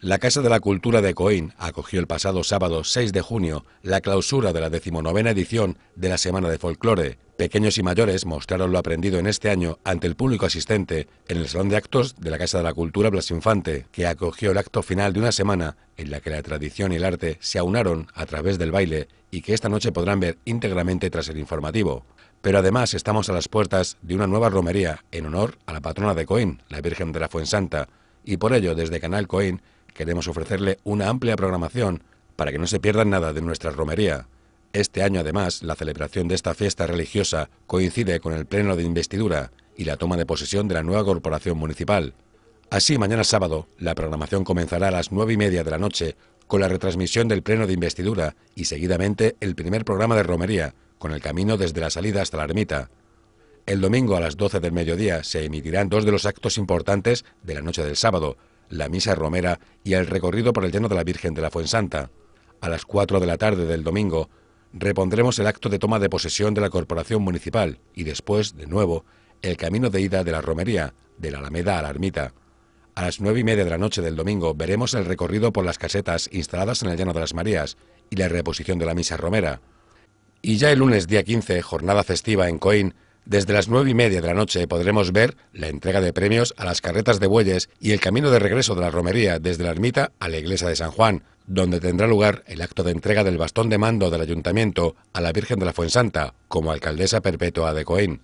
La Casa de la Cultura de Coín acogió el pasado sábado 6 de junio la clausura de la decimonovena edición de la Semana de Folclore. Pequeños y mayores mostraron lo aprendido en este año ante el público asistente en el Salón de Actos de la Casa de la Cultura Blas Infante, que acogió el acto final de una semana en la que la tradición y el arte se aunaron a través del baile y que esta noche podrán ver íntegramente tras el informativo. Pero además estamos a las puertas de una nueva romería en honor a la patrona de Coín, la Virgen de la Fuensanta, y por ello desde Canal Coín Queremos ofrecerle una amplia programación para que no se pierdan nada de nuestra romería. Este año, además, la celebración de esta fiesta religiosa coincide con el pleno de investidura y la toma de posesión de la nueva corporación municipal. Así, mañana sábado, la programación comenzará a las nueve y media de la noche con la retransmisión del pleno de investidura y seguidamente el primer programa de romería, con el camino desde la salida hasta la ermita. El domingo a las 12 del mediodía se emitirán dos de los actos importantes de la noche del sábado, la misa romera y el recorrido por el llano de la Virgen de la Fuensanta. A las 4 de la tarde del domingo repondremos el acto de toma de posesión de la Corporación Municipal y después, de nuevo, el camino de ida de la romería, de la Alameda a la Ermita. A las nueve y media de la noche del domingo veremos el recorrido por las casetas instaladas en el Llano de las Marías y la reposición de la misa romera. Y ya el lunes día 15, jornada festiva en Coín, desde las nueve y media de la noche podremos ver la entrega de premios a las carretas de bueyes y el camino de regreso de la romería desde la ermita a la iglesia de San Juan, donde tendrá lugar el acto de entrega del bastón de mando del ayuntamiento a la Virgen de la Fuensanta como alcaldesa perpetua de Coín.